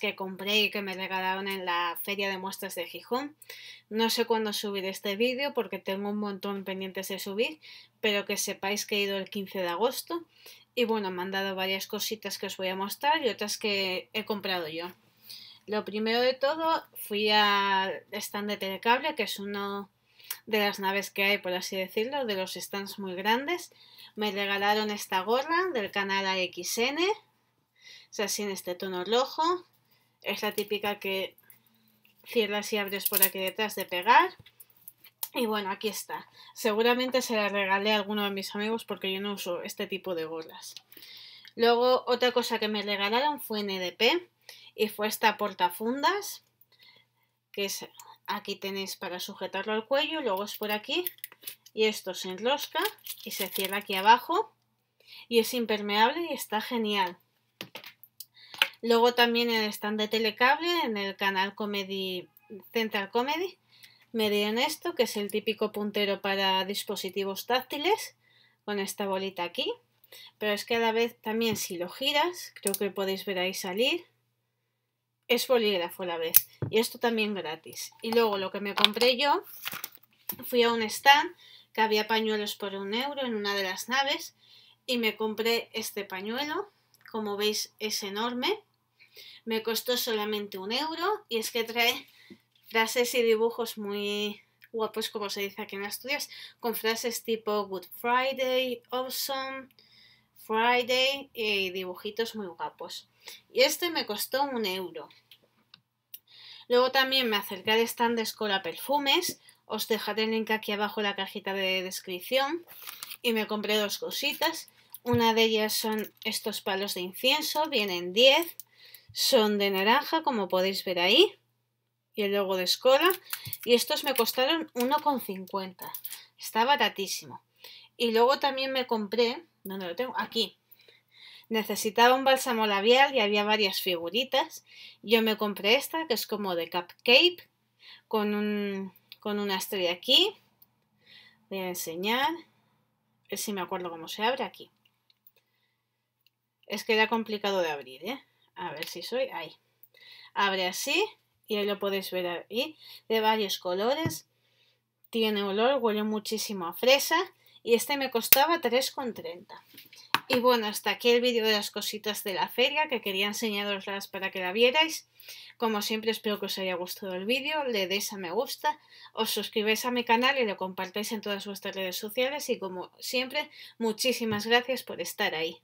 que compré y que me regalaron en la Feria de Muestras de Gijón. No sé cuándo subir este vídeo porque tengo un montón pendientes de subir, pero que sepáis que he ido el 15 de agosto y bueno, me han dado varias cositas que os voy a mostrar y otras que he comprado yo. Lo primero de todo, fui al stand de Telecable, que es uno de las naves que hay, por así decirlo, de los stands muy grandes. Me regalaron esta gorra del canal AXN, es así en este tono rojo. Es la típica que cierras y abres por aquí detrás de pegar. Y bueno, aquí está. Seguramente se la regalé a alguno de mis amigos porque yo no uso este tipo de bolas. Luego, otra cosa que me regalaron fue NDP e y fue esta portafundas, que es aquí tenéis para sujetarlo al cuello, luego es por aquí y esto se enrosca y se cierra aquí abajo y es impermeable y está genial. Luego también en el stand de Telecable, en el canal Comedy Central Comedy, me dieron esto, que es el típico puntero para dispositivos táctiles, con esta bolita aquí. Pero es que a la vez también si lo giras, creo que podéis ver ahí salir, es bolígrafo a la vez. Y esto también gratis. Y luego lo que me compré yo, fui a un stand que había pañuelos por un euro en una de las naves y me compré este pañuelo. Como veis es enorme me costó solamente un euro y es que trae frases y dibujos muy guapos, como se dice aquí en Asturias, con frases tipo Good Friday, Awesome, Friday y dibujitos muy guapos. Y este me costó un euro. Luego también me acerqué al stand de Escola Perfumes. Os dejaré el link aquí abajo en la cajita de descripción. Y me compré dos cositas. Una de ellas son estos palos de incienso, vienen 10 son de naranja, como podéis ver ahí, y el logo de escola y estos me costaron 1,50, está baratísimo. Y luego también me compré, ¿dónde lo tengo? Aquí. Necesitaba un bálsamo labial y había varias figuritas. Yo me compré esta, que es como de cupcake, con, un, con una estrella aquí. Voy a enseñar, es si me acuerdo cómo se abre aquí. Es que era complicado de abrir, ¿eh? A ver si soy ahí. Abre así y ahí lo podéis ver ahí. De varios colores. Tiene olor, huele muchísimo a fresa. Y este me costaba 3,30. Y bueno, hasta aquí el vídeo de las cositas de la feria que quería enseñaroslas para que la vierais. Como siempre espero que os haya gustado el vídeo, le deis a me gusta, os suscribáis a mi canal y lo compartáis en todas vuestras redes sociales y como siempre, muchísimas gracias por estar ahí.